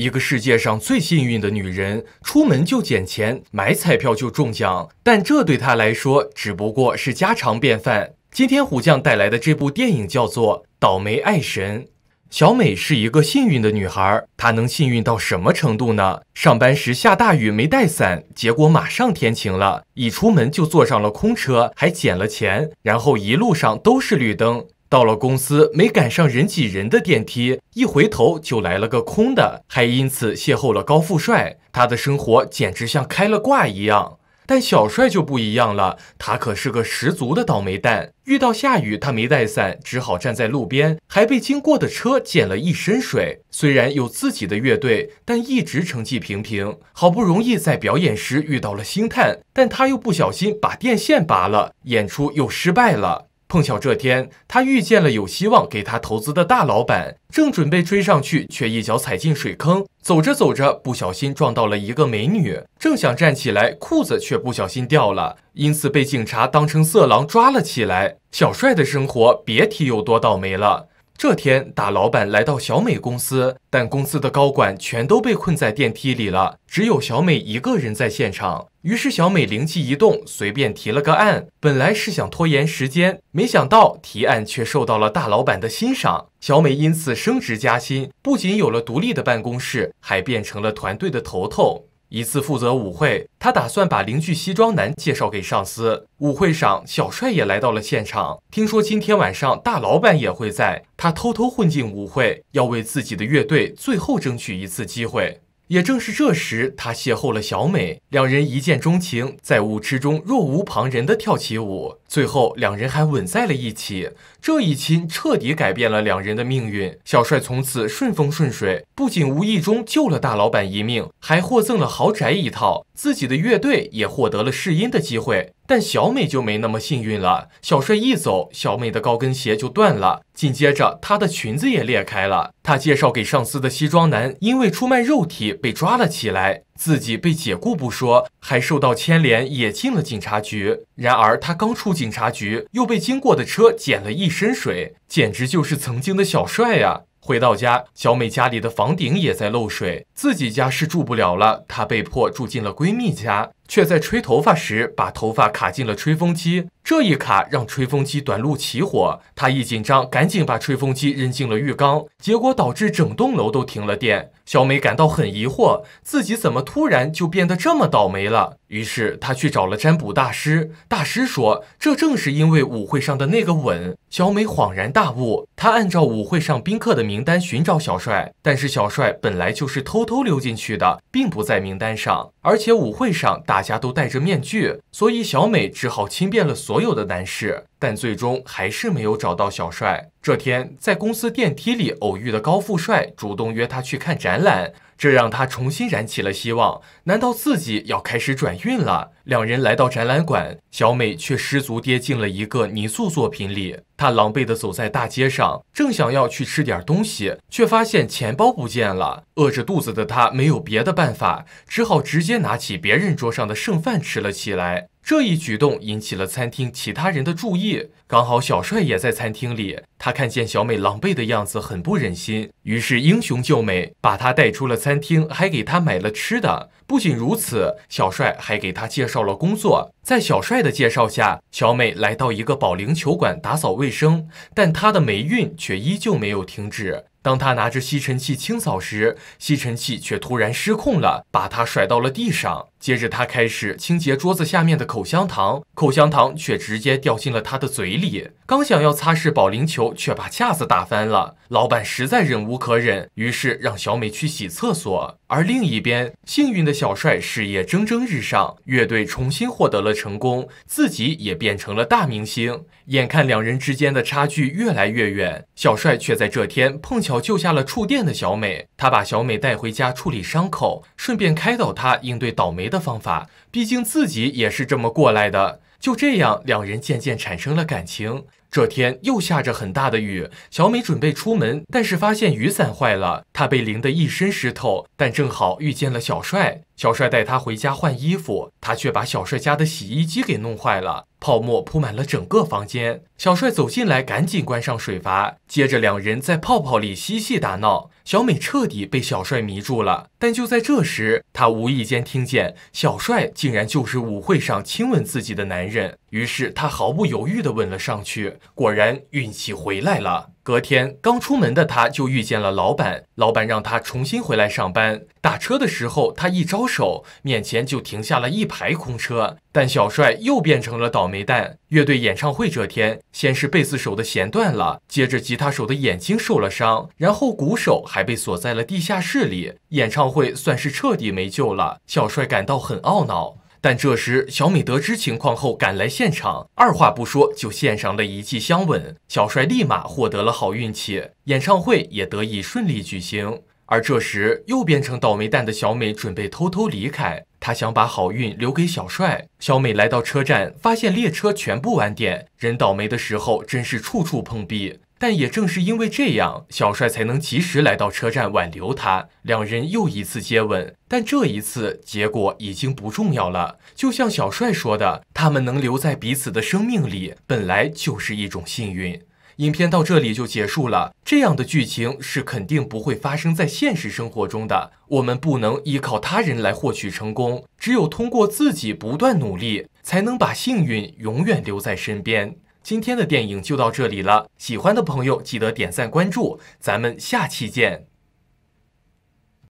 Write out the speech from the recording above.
一个世界上最幸运的女人，出门就捡钱，买彩票就中奖，但这对她来说只不过是家常便饭。今天虎将带来的这部电影叫做《倒霉爱神》。小美是一个幸运的女孩，她能幸运到什么程度呢？上班时下大雨没带伞，结果马上天晴了；一出门就坐上了空车，还捡了钱，然后一路上都是绿灯。到了公司，没赶上人挤人的电梯，一回头就来了个空的，还因此邂逅了高富帅。他的生活简直像开了挂一样。但小帅就不一样了，他可是个十足的倒霉蛋。遇到下雨，他没带伞，只好站在路边，还被经过的车溅了一身水。虽然有自己的乐队，但一直成绩平平。好不容易在表演时遇到了星探，但他又不小心把电线拔了，演出又失败了。碰巧这天，他遇见了有希望给他投资的大老板，正准备追上去，却一脚踩进水坑。走着走着，不小心撞到了一个美女，正想站起来，裤子却不小心掉了，因此被警察当成色狼抓了起来。小帅的生活别提有多倒霉了。这天，大老板来到小美公司，但公司的高管全都被困在电梯里了，只有小美一个人在现场。于是，小美灵机一动，随便提了个案，本来是想拖延时间，没想到提案却受到了大老板的欣赏。小美因此升职加薪，不仅有了独立的办公室，还变成了团队的头头。一次负责舞会，他打算把邻居西装男介绍给上司。舞会上，小帅也来到了现场。听说今天晚上大老板也会在，他偷偷混进舞会，要为自己的乐队最后争取一次机会。也正是这时，他邂逅了小美，两人一见钟情，在舞池中若无旁人的跳起舞，最后两人还吻在了一起。这一亲彻底改变了两人的命运。小帅从此顺风顺水，不仅无意中救了大老板一命，还获赠了豪宅一套，自己的乐队也获得了试音的机会。但小美就没那么幸运了。小帅一走，小美的高跟鞋就断了，紧接着她的裙子也裂开了。她介绍给上司的西装男因为出卖肉体被抓了起来，自己被解雇不说，还受到牵连也进了警察局。然而她刚出警察局，又被经过的车溅了一身水，简直就是曾经的小帅呀！回到家，小美家里的房顶也在漏水，自己家是住不了了，她被迫住进了闺蜜家。却在吹头发时把头发卡进了吹风机，这一卡让吹风机短路起火。他一紧张，赶紧把吹风机扔进了浴缸，结果导致整栋楼都停了电。小美感到很疑惑，自己怎么突然就变得这么倒霉了？于是她去找了占卜大师，大师说这正是因为舞会上的那个吻。小美恍然大悟，她按照舞会上宾客的名单寻找小帅，但是小帅本来就是偷偷溜进去的，并不在名单上，而且舞会上打。大家都戴着面具，所以小美只好亲遍了所有的男士，但最终还是没有找到小帅。这天，在公司电梯里偶遇的高富帅主动约她去看展览。这让他重新燃起了希望。难道自己要开始转运了？两人来到展览馆，小美却失足跌进了一个泥塑作品里。她狼狈的走在大街上，正想要去吃点东西，却发现钱包不见了。饿着肚子的她没有别的办法，只好直接拿起别人桌上的剩饭吃了起来。这一举动引起了餐厅其他人的注意，刚好小帅也在餐厅里，他看见小美狼狈的样子，很不忍心，于是英雄救美，把她带出了餐厅，还给她买了吃的。不仅如此，小帅还给她介绍了工作，在小帅的介绍下，小美来到一个保龄球馆打扫卫生，但她的霉运却依旧没有停止。当她拿着吸尘器清扫时，吸尘器却突然失控了，把她甩到了地上。接着他开始清洁桌子下面的口香糖，口香糖却直接掉进了他的嘴里。刚想要擦拭保龄球，却把架子打翻了。老板实在忍无可忍，于是让小美去洗厕所。而另一边，幸运的小帅事业蒸蒸日上，乐队重新获得了成功，自己也变成了大明星。眼看两人之间的差距越来越远，小帅却在这天碰巧救下了触电的小美。他把小美带回家处理伤口，顺便开导她应对倒霉。的方法，毕竟自己也是这么过来的。就这样，两人渐渐产生了感情。这天又下着很大的雨，小美准备出门，但是发现雨伞坏了，她被淋得一身湿透。但正好遇见了小帅，小帅带她回家换衣服，她却把小帅家的洗衣机给弄坏了，泡沫铺满了整个房间。小帅走进来，赶紧关上水阀，接着两人在泡泡里嬉戏打闹。小美彻底被小帅迷住了，但就在这时，她无意间听见小帅竟然就是舞会上亲吻自己的男人，于是她毫不犹豫地吻了上去。果然运气回来了，隔天刚出门的她就遇见了老板，老板让她重新回来上班。打车的时候，她一招手，面前就停下了一排空车。但小帅又变成了倒霉蛋。乐队演唱会这天，先是贝斯手的弦断了，接着吉他手的眼睛受了伤，然后鼓手还。还被锁在了地下室里，演唱会算是彻底没救了。小帅感到很懊恼，但这时小美得知情况后赶来现场，二话不说就献上了一记香吻，小帅立马获得了好运气，演唱会也得以顺利举行。而这时又变成倒霉蛋的小美准备偷偷离开，她想把好运留给小帅。小美来到车站，发现列车全部晚点，人倒霉的时候真是处处碰壁。但也正是因为这样，小帅才能及时来到车站挽留他。两人又一次接吻，但这一次结果已经不重要了。就像小帅说的：“他们能留在彼此的生命里，本来就是一种幸运。”影片到这里就结束了。这样的剧情是肯定不会发生在现实生活中的。我们不能依靠他人来获取成功，只有通过自己不断努力，才能把幸运永远留在身边。今天的电影就到这里了，喜欢的朋友记得点赞关注，咱们下期见。